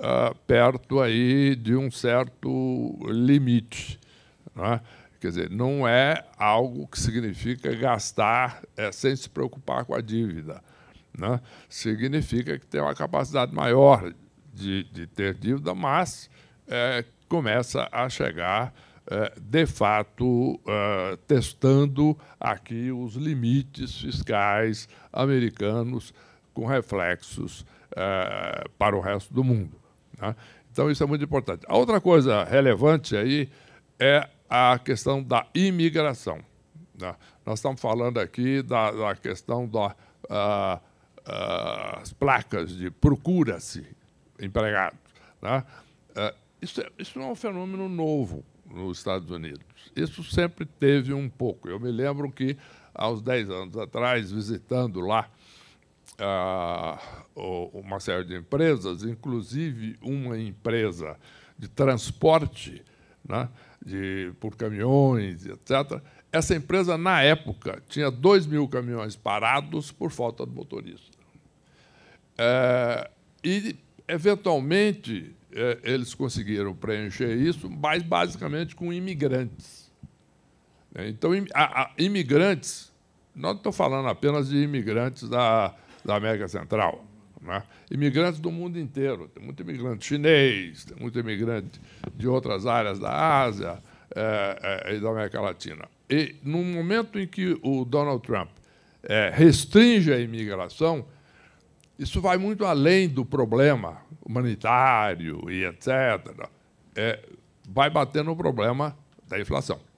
uh, perto aí de um certo limite. Né? Quer dizer, não é algo que significa gastar é, sem se preocupar com a dívida. Né? Significa que tem uma capacidade maior de, de ter dívida, mas é, começa a chegar, é, de fato, testando aqui os limites fiscais americanos com reflexos para o resto do mundo. Né? Então, isso é muito importante. A outra coisa relevante aí é a questão da imigração. Né? Nós estamos falando aqui da, da questão das ah, ah, placas de procura-se empregado. Né? Tá? Ah, isso, é, isso é um fenômeno novo nos Estados Unidos. Isso sempre teve um pouco. Eu me lembro que, há uns 10 anos atrás, visitando lá uma série de empresas, inclusive uma empresa de transporte né, de, por caminhões, etc. Essa empresa, na época, tinha 2 mil caminhões parados por falta de motorista. É, e, eventualmente, é, eles conseguiram preencher isso, mas basicamente com imigrantes. Então, a, a, imigrantes, não estou falando apenas de imigrantes da, da América Central. Né? Imigrantes do mundo inteiro. Tem muito imigrante chinês, tem muito imigrante de outras áreas da Ásia é, é, e da América Latina. E no momento em que o Donald Trump é, restringe a imigração, isso vai muito além do problema humanitário e etc. É, vai bater no problema da inflação.